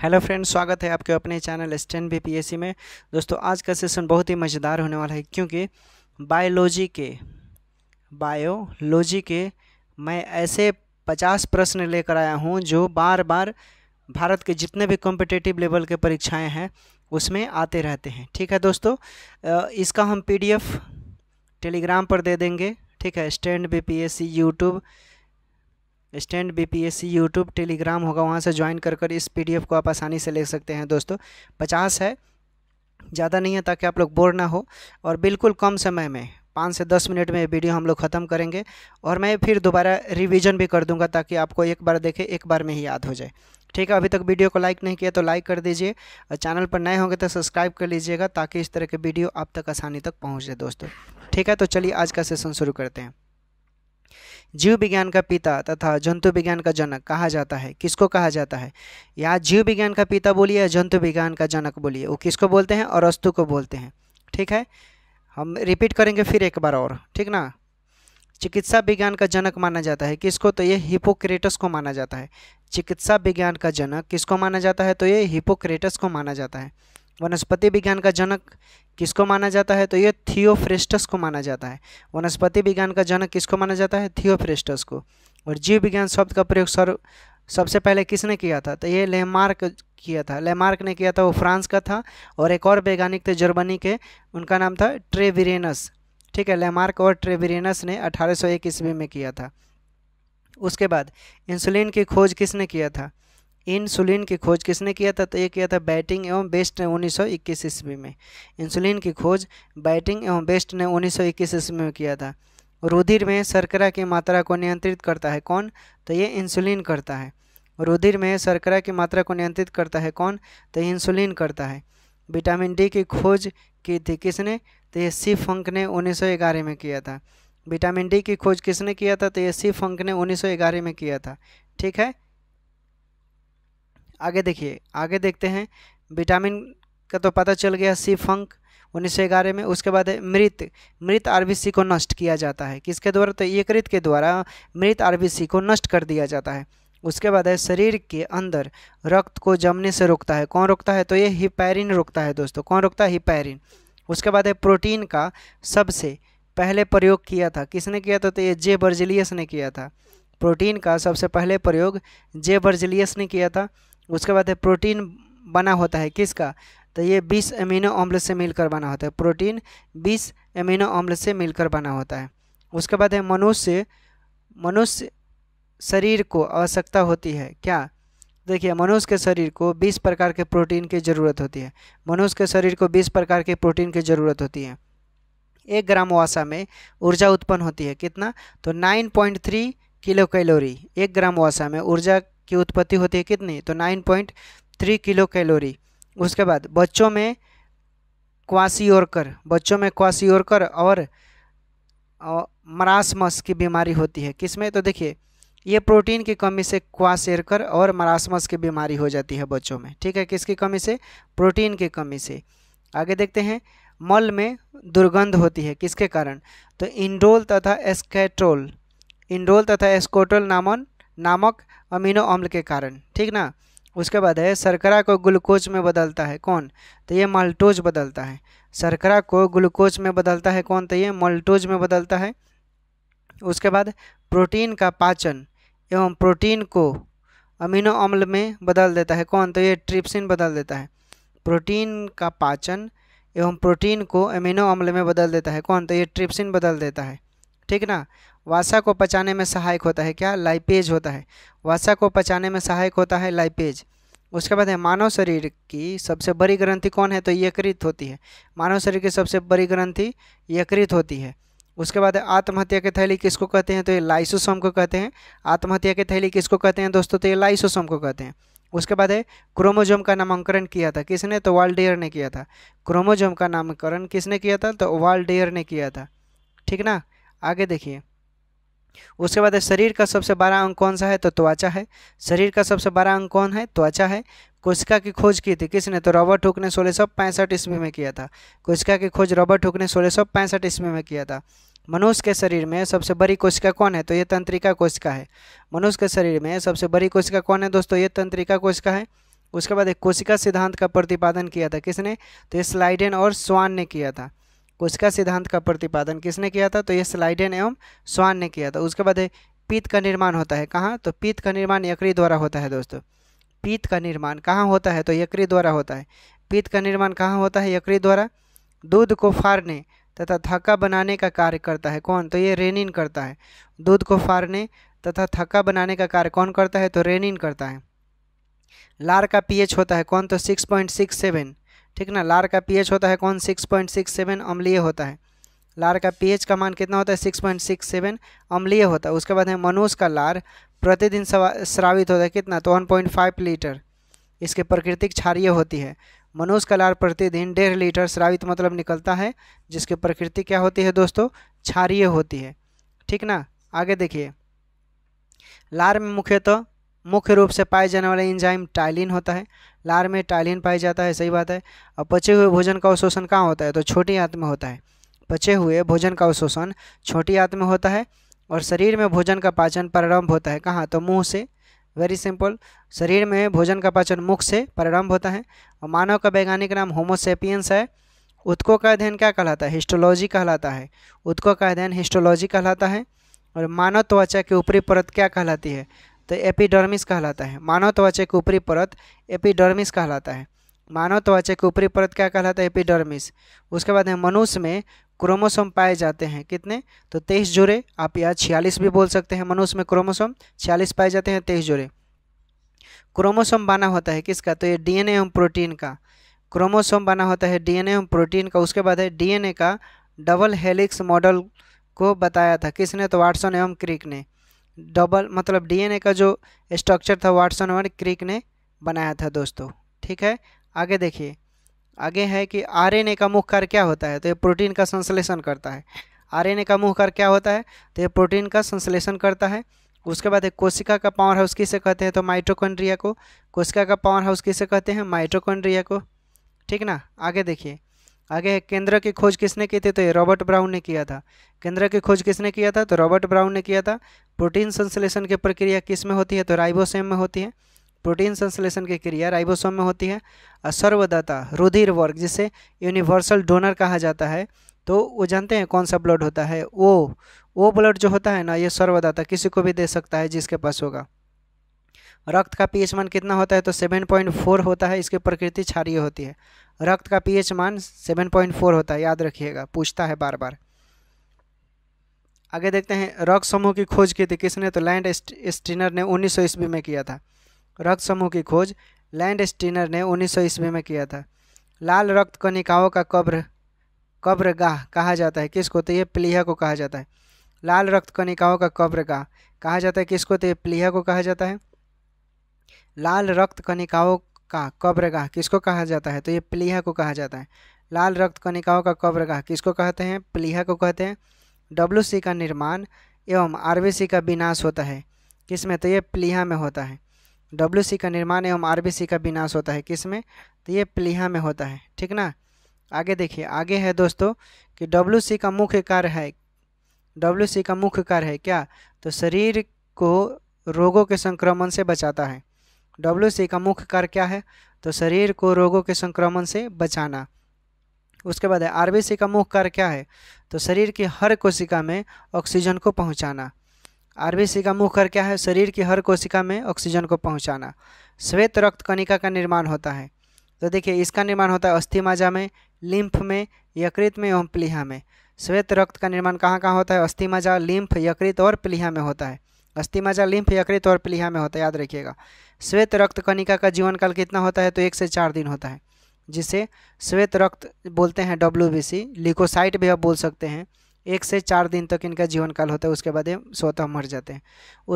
hello friends स्वागत है आपके अपने चैनल स्टैंड बी पी में दोस्तों आज का सेशन बहुत ही मज़ेदार होने वाला है क्योंकि बायोलॉजी के बायोलॉजी के मैं ऐसे पचास प्रश्न लेकर आया हूँ जो बार बार भारत के जितने भी कॉम्पिटेटिव लेवल के परीक्षाएं हैं उसमें आते रहते हैं ठीक है दोस्तों इसका हम पी टेलीग्राम पर दे देंगे ठीक है stand B P YouTube stand B P S C YouTube Telegram होगा वहाँ से ज्वाइन कर कर इस एफ़ को आप आसानी से ले सकते हैं दोस्तों पचास है ज़्यादा नहीं है ताकि आप लोग बोर ना हो और बिल्कुल कम समय में पाँच से दस मिनट में वीडियो हम लोग ख़त्म करेंगे और मैं फिर दोबारा रिवीजन भी कर दूंगा ताकि आपको एक बार देखे एक बार में ही याद हो जाए ठीक है अभी तक वीडियो को लाइक नहीं किया तो लाइक कर दीजिए और चैनल पर नए होंगे तो सब्सक्राइब कर लीजिएगा ताकि इस तरह के वीडियो आप तक आसानी तक पहुँच जाए दोस्तों ठीक है तो चलिए आज का सेशन शुरू करते हैं जीव विज्ञान का पिता तथा जंतु विज्ञान का जनक कहा जाता है किसको कहा जाता है या जीव विज्ञान का पिता बोलिए या जंतु विज्ञान का जनक बोलिए वो किसको बोलते हैं और अस्तु को बोलते हैं ठीक है हम रिपीट करेंगे फिर एक बार और ठीक ना चिकित्सा विज्ञान का जनक माना जाता है किसको तो ये हिपोक्रेटस को माना जाता है चिकित्सा विज्ञान का जनक किसको माना जाता है तो ये हिपोक्रेटस को माना जाता है वनस्पति विज्ञान का जनक किसको माना जाता है तो ये थियोफ्रेस्टस को माना जाता है वनस्पति विज्ञान का जनक किसको माना जाता है थियोफ्रेस्टस को और जीव विज्ञान शब्द का प्रयोग सर्व सबसे पहले किसने किया था तो ये लेमार्क किया था लेमार्क ने किया था वो फ्रांस का था और एक और वैज्ञानिक थे जर्मनी के उनका नाम था ट्रेविरेनस ठीक है लेमार्क और ट्रेविरेनस ने 1801 ईस्वी में किया था उसके बाद इंसुलिन की खोज किसने किया था इंसुलिन की खोज किसने किया था तो ये किया था बैटिंग एवं बेस्ट ने उन्नीस सौ इक्कीस ईस्वी में इंसुलिन की खोज बैटिंग एवं बेस्ट ने उन्नीस सौ इक्कीस ईस्वी में किया था रुधिर में शर्करा की मात्रा को नियंत्रित करता है कौन तो ये इंसुलिन करता है रुधिर में शर्करा की मात्रा को नियंत्रित करता है कौन तो इंसुलिन करता है विटामिन डी की खोज की थी किसने तो ये सी फंक ने उन्नीस में किया था विटामिन डी की खोज किसने किया था तो ये सी फंक ने उन्नीस में किया था ठीक है आगे देखिए आगे देखते हैं विटामिन का तो पता चल गया सी फंक उन्नीस सौ ग्यारह में उसके बाद मृत मृत आरबीसी को नष्ट किया जाता है किसके द्वारा तो एकरित के द्वारा मृत आरबीसी को नष्ट कर दिया जाता है उसके बाद है शरीर के अंदर रक्त को जमने से रोकता है कौन रोकता है तो ये हिपैरिन रोकता है दोस्तों कौन रोकता है हिपैरिन उसके बाद है प्रोटीन का सबसे पहले प्रयोग किया था किसने किया था तो ये जे बर्जिलियस ने किया था प्रोटीन का सबसे पहले प्रयोग जे बर्जिलियस ने किया था उसके बाद है प्रोटीन बना होता है किसका तो ये 20 अमीनो अम्ल से मिलकर बना होता है प्रोटीन 20 अमीनो अम्ल से मिलकर बना होता है उसके बाद है मनुष्य मनुष्य शरीर को आवश्यकता होती है क्या देखिए मनुष्य के शरीर को 20 प्रकार के प्रोटीन की ज़रूरत होती है मनुष्य के शरीर को 20 प्रकार के प्रोटीन की ज़रूरत होती है एक ग्राम वासा में ऊर्जा उत्पन्न होती है कितना तो 9.3 किलो कैलोरी एक ग्राम वासा में ऊर्जा की उत्पत्ति होती है कितनी तो nine point three kilo calorie उसके बाद बच्चों में क्वासीओरकर बच्चों में क्वासीओरकर और मरासमस की बीमारी होती है किसमें तो देखिए ये प्रोटीन की कमी से क्वासेरकर और मरासमस की बीमारी हो जाती है बच्चों में ठीक है किसकी कमी से प्रोटीन की कमी से आगे देखते हैं मल में दुर्गंध होती है किसके कारण तो इंडोल तथा एस्केट्रोल इंडोल तथा एस्कोटोल नामन नामक अमीनो अम्ल के कारण ठीक ना उसके बाद है शर्करा को ग्लूकोज में बदलता है कौन तो ये माल्टोज बदलता है शर्करा को ग्लूकोज में बदलता है कौन तो ये मल्टोज में बदलता है उसके बाद प्रोटीन का पाचन एवं प्रोटीन को अमीनो अम्ल में बदल देता है कौन तो ये ट्रिप्सिन बदल देता है प्रोटीन का पाचन एवं प्रोटीन को अमीनो अम्ल में बदल देता है कौन तो ये ट्रिप्सिन बदल देता है ठीक ना वासा को पचाने में सहायक होता है क्या लाइपेज होता है वासा को पचाने में सहायक होता है लाइपेज उसके बाद है मानव शरीर की सबसे बड़ी ग्रंथि कौन है तो यकृत होती है मानव शरीर की सबसे बड़ी ग्रंथि यकृत होती है उसके बाद आत्महत्या की थैली किसको कहते हैं तो ये लाइसोसोम को कहते हैं आत्महत्या की थैली किसको कहते हैं दोस्तों तो ये लाइसोसोम को कहते हैं उसके बाद है क्रोमोजोम का नामांकरण किया था किसने तो वाल्डेयर ने किया था क्रोमोजोम का नामकरण किसने किया था तो वाल्डेयर ने किया था ठीक ना आगे देखिए उसके बाद शरीर का सबसे बड़ा अंग कौन सा है तो त्वचा है शरीर का सबसे बड़ा अंग कौन है त्वचा है कोशिका की खोज की थी किसने तो रॉबर्ट हुक ने सोलह सौ पैंसठ ईस्वी में किया था कोशिका की खोज रॉबर्ट हुक ने सोलह सौ पैंसठ ईस्वी में किया था मनुष्य के शरीर में सबसे बड़ी कोशिका कौन है तो ये तंत्रिका कोशिका है मनुष्य के शरीर में सबसे बड़ी कोशिका कौन है दोस्तों ये तंत्रिका कोशिका है उसके बाद एक कोशिका सिद्धांत का प्रतिपादन किया था किसने तो ये स्लाइडेन और स्वान ने किया था कोशिका सिद्धांत का प्रतिपादन किसने किया था तो ये स्लाइडेन एवं स्वान ने किया था उसके बाद पीत का निर्माण होता है कहाँ तो पीत का निर्माण यकृत द्वारा होता है दोस्तों पीत का निर्माण कहाँ होता है तो यकृत द्वारा होता है पीत का निर्माण कहाँ होता है यकृत द्वारा दूध को फाड़ने तथा थका बनाने का कार्य करता है कौन तो ये रेनिन करता है दूध को फाड़ने तथा थका बनाने का कार्य कौन करता है तो रेनिन करता है लार का पीएच होता है कौन तो 6.67 ठीक ना लार का पीएच होता है कौन 6.67 अम्लीय होता है लार का पीएच का मान कितना होता है 6.67 अम्लीय होता है उसके बाद है मनुष्य का लार प्रतिदिन श्रावित होता है कितना तो 1.5 लीटर इसके प्राकृतिक क्षारीय होती है मनुष्य का लार प्रतिदिन डेढ़ लीटर श्रावित मतलब निकलता है जिसकी प्रकृति क्या होती है दोस्तों क्षारीय होती है ठीक ना आगे देखिए लार में मुख्यतः तो, मुख्य रूप से पाए जाने वाला इंजाइम टाइलिन होता है लार में टाइलिन पाया जाता है सही बात है अब पचे हुए भोजन का अवशोषण कहाँ होता है तो छोटी आंत में होता है पचे हुए भोजन का अवशोषण छोटी आंत में होता है और शरीर में भोजन का पाचन प्रारंभ होता है कहाँ तो मुँह से वेरी सिंपल शरीर में भोजन का पाचन मुख से प्रारंभ होता है और मानव का वैज्ञानिक नाम होमोसेपियंस है उत्को का अध्ययन क्या कहलाता है हिस्टोलॉजी कहलाता है उत्को का अध्ययन हिस्टोलॉजी कहलाता है और मानव त्वचा की ऊपरी परत क्या कहलाती है तो एपिडर्मिस कहलाता है मानव त्वचा की ऊपरी परत एपिडर्मिस कहलाता है मानव त्वचा की ऊपरी परत क्या कहलाता है एपिडर्मिस उसके बाद है मनुष्य में क्रोमोसोम पाए जाते हैं कितने तो तेईस जोड़े आप या छियालीस भी बोल सकते हैं मनुष्य में क्रोमोसोम छियालीस पाए जाते हैं तेईस जोड़े क्रोमोसोम बना होता है किसका तो ये डीएनए एवं प्रोटीन का क्रोमोसोम बना होता है डीएनए एवं प्रोटीन का उसके बाद है डीएनए का डबल हेलिक्स मॉडल को बताया था किसने तो वाटसन एवं क्रिक ने डबल मतलब डीएनए का जो स्ट्रक्चर था वाटसन और क्रिक ने बनाया था दोस्तों ठीक है आगे देखिए आगे है कि आरएनए का मुख्य कार्य क्या होता है तो ये प्रोटीन का संश्लेषण करता है आरएनए का मुख्य कार्य क्या होता है तो ये प्रोटीन का संश्लेषण करता है उसके बाद एक कोशिका का पावर हाउस किसे कहते हैं तो माइटोकॉन्ड्रिया को कोशिका का पावर हाउस किसे कहते हैं माइटोकॉन्ड्रिया को ठीक ना आगे देखिए आगे है केंद्र की खोज किसने की थी तो ये रॉबर्ट ब्राउन ने किया था केंद्र की खोज किसने किया था तो रॉबर्ट ब्राउन ने किया था प्रोटीन संश्लेषण की प्रक्रिया किस में होती है तो राइबोसोम में होती है प्रोटीन संश्लेषण की क्रिया राइबोसोम में होती है और सर्वदाता रुधिर वर्ग जिसे यूनिवर्सल डोनर कहा जाता है तो वो जानते हैं कौन सा ब्लड होता है वो वो ब्लड जो होता है ना ये सर्वदाता किसी को भी दे सकता है जिसके पास होगा रक्त का पीएच मान कितना होता है तो 7.4 होता है इसकी प्रकृति क्षारीय होती है रक्त का पीएच मान 7.4 होता है याद रखिएगा पूछता है बार बार आगे देखते हैं रक्त समूह की खोज की थी किसने तो लैंड स्टीनर ने उन्नीस ईस्वी में किया था रक्त समूह की खोज लैंड स्टीनर ने उन्नीस सौ ईस्वी में किया था लाल रक्त कनिकाओं का कब्र कब्र गाह कहा जाता है किसको तो ये प्लीहा को कहा जाता है लाल रक्त कनिकाओं का कब्र गाह कहा जाता है किसको तो ये प्लीहा को कहा जाता है लाल रक्त कनिकाओं का कब्रगाह किसको कहा जाता है तो ये प्लीहा को कहा जाता है लाल रक्त कणिकाओं का कब्रगाह किसको कहते हैं प्लीहा को कहते हैं डब्ल्यू का निर्माण एवं सी का विनाश होता है किस में तो ये प्लीहा में होता है डब्ल्यू का निर्माण एवं सी का विनाश होता है किस में तो ये प्लीहा में होता है ठीक ना आगे देखिए आगे है दोस्तों कि डब्ल्यू का मुख्य कार्य है डब्ल्यू का मुख्य कार्य है क्या तो शरीर को रोगों के संक्रमण से बचाता है डब्ल्यू सी का मुख्य कार्य क्या है तो शरीर को रोगों के संक्रमण से बचाना उसके बाद है आरबीसी का मुख्य कार्य क्या है तो शरीर की हर कोशिका में ऑक्सीजन को पहुंचाना आरबीसी का मुख्य कार्य क्या है शरीर की हर कोशिका में ऑक्सीजन को पहुंचाना श्वेत रक्त कणिका का निर्माण होता है तो देखिए इसका निर्माण होता है माजा में लिम्फ में यकृत में एवं प्लीहा में श्वेत रक्त का निर्माण कहाँ कहाँ होता है अस्थिमाजा लिम्फ यकृत और प्लीहा में होता है माजा लिम्फ यकृत और प्लीहा में होता है याद रखिएगा श्वेत रक्त कणिका का जीवन काल कितना होता है तो एक से चार दिन होता है जिसे श्वेत रक्त बोलते हैं डब्ल्यू बी सी लिकोसाइट भी आप बोल सकते हैं एक से चार दिन तक इनका जीवन काल होता है उसके बाद ये स्वतः मर जाते हैं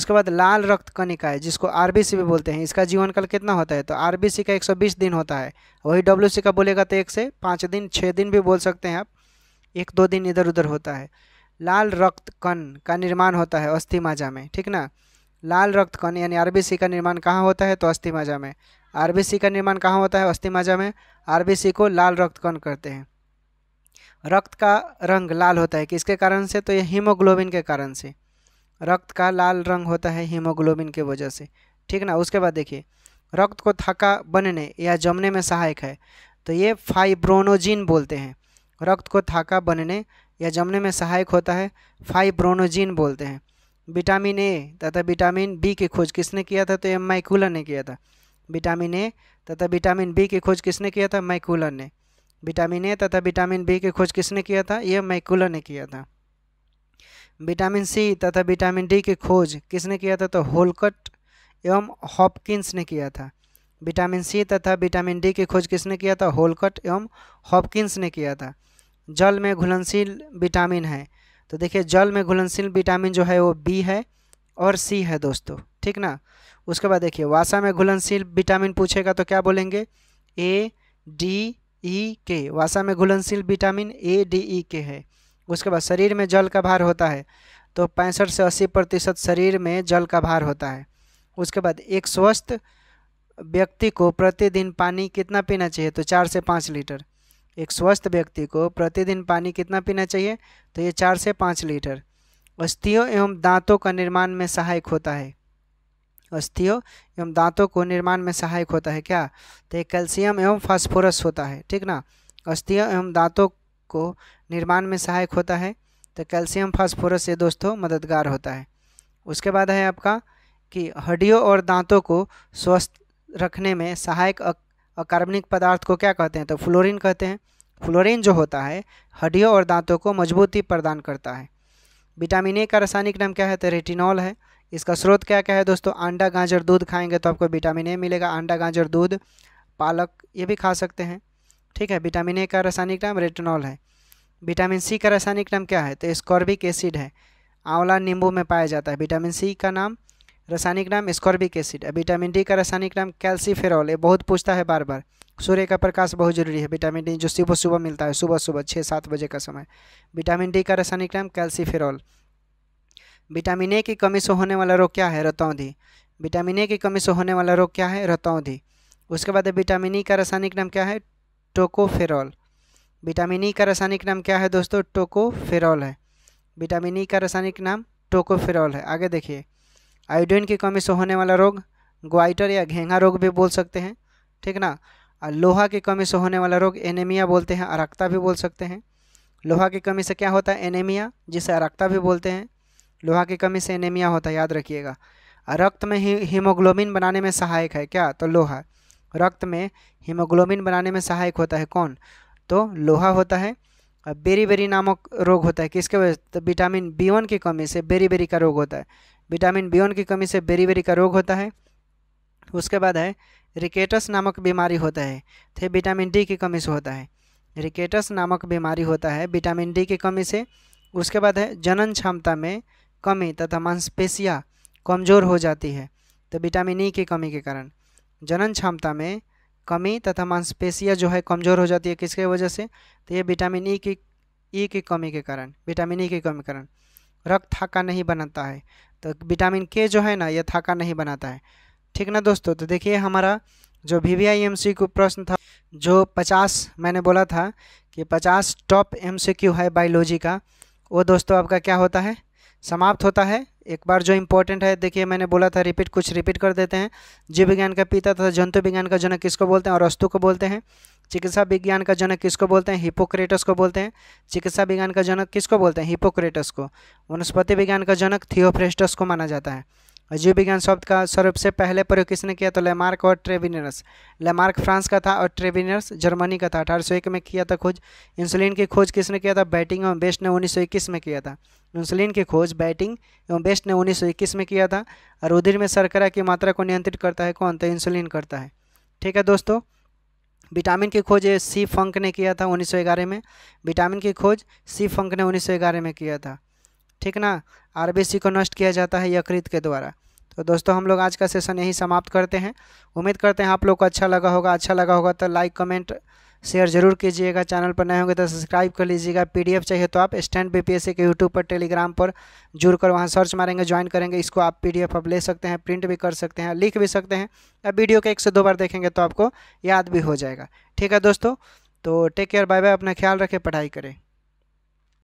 उसके बाद लाल रक्त कणिका है जिसको आर भी बोलते हैं इसका जीवन काल कितना होता है तो आर का एक दिन होता है वही डब्ल्यू का बोलेगा तो एक से पाँच दिन छः दिन भी बोल सकते हैं आप एक दो दिन इधर उधर होता है लाल रक्त कण का निर्माण होता है माजा में ठीक ना लाल रक्त कण यानी आरबीसी का निर्माण कहाँ होता है तो अस्थिमाजा में आरबीसी का निर्माण कहाँ होता है अस्थिमाजा में आरबीसी को लाल रक्त कण करते हैं रक्त का रंग लाल होता है किसके कारण से तो ये हीमोग्लोबिन के कारण से रक्त का लाल रंग होता है हीमोग्लोबिन की वजह से ठीक ना उसके बाद देखिए रक्त को थका बनने या जमने में सहायक है तो ये फाइब्रोनोजिन बोलते हैं रक्त को थाका बनने या जमने में सहायक होता है फाइब्रोनोजिन बोलते हैं विटामिन ए तथा विटामिन बी की खोज किसने किया था तो एम माइकुलर ने किया था विटामिन ए तथा विटामिन बी की खोज किसने किया था माइकुलर ने विटामिन ए तथा विटामिन बी की खोज किसने किया था यह माइकुलर ने किया था विटामिन सी तथा विटामिन डी की खोज किसने किया था तो होलकट एवं हॉपकिंस ने किया था विटामिन सी तथा विटामिन डी की खोज किसने किया था होलकट एवं हॉपकिंस ने किया था जल में घुलनशील विटामिन है तो देखिए जल में घुलनशील विटामिन जो है वो बी है और सी है दोस्तों ठीक ना उसके बाद देखिए वासा में घुलनशील विटामिन पूछेगा तो क्या बोलेंगे ए डी ई के वासा में घुलनशील विटामिन ए डी ई के है उसके बाद शरीर में जल का भार होता है तो पैंसठ से अस्सी प्रतिशत शरीर में जल का भार होता है उसके बाद एक स्वस्थ व्यक्ति को प्रतिदिन पानी कितना पीना चाहिए तो चार से पाँच लीटर एक स्वस्थ व्यक्ति को प्रतिदिन पानी कितना पीना चाहिए तो ये चार से पाँच लीटर अस्थियों एवं दांतों का निर्माण में सहायक होता है अस्थियों एवं दांतों को निर्माण में सहायक होता है क्या तो ये कैल्शियम एवं फास्फोरस होता है ठीक ना अस्थियों एवं दांतों को निर्माण में सहायक होता है तो कैल्शियम फास्फोरस से दोस्तों मददगार होता है उसके बाद है आपका कि हड्डियों और दांतों को स्वस्थ रखने में सहायक और कार्बनिक पदार्थ को क्या कहते हैं तो फ्लोरीन कहते हैं फ्लोरीन जो होता है हड्डियों और दांतों को मजबूती प्रदान करता है विटामिन ए का रासायनिक नाम क्या है तो रेटिनॉल है इसका स्रोत क्या क्या है दोस्तों अंडा गाजर दूध खाएंगे तो आपको विटामिन ए मिलेगा अंडा गाजर दूध पालक ये भी खा सकते हैं ठीक है विटामिन ए का रासायनिक नाम रेटिनॉल है विटामिन सी का रासायनिक नाम क्या है तो स्कॉर्बिक एसिड है आंवला नींबू में पाया जाता है विटामिन सी का नाम रासायनिक नाम स्कॉर्बिक एसिड विटामिन डी का रासायनिक नाम कैल्सीफेरॉल ये बहुत पूछता है बार बार सूर्य का प्रकाश बहुत जरूरी है विटामिन डी जो सुबह सुबह मिलता है सुबह सुबह छः सात बजे का समय विटामिन डी का रासायनिक नाम कैल्सीफेरॉल विटामिन ए की कमी से होने वाला रोग क्या है रतौंधी विटामिन ए की कमी से होने वाला रोग क्या है रतौंधी उसके बाद विटामिन ई का रासायनिक नाम क्या है टोकोफेरॉल विटामिन ई का रासायनिक नाम क्या है दोस्तों टोकोफेरॉल है विटामिन ई का रासायनिक नाम टोकोफेरॉल है आगे देखिए आयोडीन की कमी से होने वाला रोग ग्वाइटर या घेंगा रोग भी बोल सकते हैं ठीक ना और लोहा की कमी से होने वाला रोग एनेमिया बोलते हैं अरक्ता भी बोल सकते हैं लोहा की कमी से क्या होता है एनेमिया जिसे अरक्ता भी बोलते हैं लोहा की कमी से एनेमिया होता है याद रखिएगा रक्त में ही, हीमोग्लोबिन बनाने में सहायक है क्या तो लोहा रक्त में हीमोग्लोबिन बनाने में सहायक होता है कौन तो लोहा होता है और बेरी बेरी नामक रोग होता है किसके वजह से तो विटामिन बी वन की कमी से बेरी बेरी का रोग होता है विटामिन बी की कमी से बेरी का रोग होता है उसके बाद है रिकेटस नामक बीमारी होता है थे विटामिन डी की कमी से होता है रिकेटस नामक बीमारी होता है विटामिन डी की कमी से उसके बाद है जनन क्षमता में कमी तथा मांसपेशियाँ कमज़ोर हो जाती है तो विटामिन ई e की कमी के कारण जनन क्षमता में कमी तथा मांसपेशियाँ जो है कमज़ोर हो जाती है किसके वजह से तो ये विटामिन ई e की ई e की कमी के कारण विटामिन ई की कमी के कारण रक्त थाका नहीं बनता है तो विटामिन के जो है ना ये थाका नहीं बनाता है ठीक ना दोस्तों तो देखिए हमारा जो V V I M C Q प्रश्न था जो पचास मैंने बोला था कि पचास टॉप एम सी क्यू है बायोलॉजी का वो दोस्तों आपका क्या होता है समाप्त होता है एक बार जो इम्पोर्टेंट है देखिए मैंने बोला था रिपीट कुछ रिपीट कर देते हैं जीव विज्ञान का पिता तथा जंतु विज्ञान का जनक किसको बोलते हैं और वस्तु को बोलते हैं चिकित्सा विज्ञान का जनक किसको बोलते हैं हिपोक्रेटस को बोलते हैं चिकित्सा विज्ञान का जनक किसको बोलते हैं हिपोक्रेटस को वनस्पति विज्ञान का जनक थियोफ्रेस्टस को माना जाता है जीव विज्ञान शब्द का सबसे पहले प्रयोग किसने किया तो लेमार्क और ट्रेविनर्स लेमार्क फ्रांस का था और ट्रेविनर्स जर्मनी का था अठारह में किया था खोज इंसुलिन की खोज किसने किया था बैटिंग एवं बेस्ट ने उन्नीस में किया था इंसुलिन की खोज बैटिंग एवं बेस्ट ने उन्नीस में किया था और रुधिर में शर्करा की मात्रा को नियंत्रित करता है कौन तो इंसुलिन करता है ठीक है दोस्तों विटामिन की खोज सी फंक ने किया था उन्नीस में विटामिन की खोज सी फंक ने उन्नीस में किया था ठीक ना आरबीसी को नष्ट किया जाता है यकृत के द्वारा तो दोस्तों हम लोग आज का सेशन यही समाप्त करते हैं उम्मीद करते हैं आप लोग को अच्छा लगा होगा अच्छा लगा होगा तो लाइक कमेंट शेयर जरूर कीजिएगा चैनल पर नए होंगे तो सब्सक्राइब कर लीजिएगा पीडीएफ चाहिए तो आप स्टैंड बीपीएससी के यूट्यूब पर टेलीग्राम पर जुड़ कर वहाँ सर्च मारेंगे ज्वाइन करेंगे इसको आप पीडीएफ अब ले सकते हैं प्रिंट भी कर सकते हैं लिख भी सकते हैं या वीडियो के एक से दो बार देखेंगे तो आपको याद भी हो जाएगा ठीक है दोस्तों तो टेक केयर बाय बाय अपना ख्याल रखें पढ़ाई करें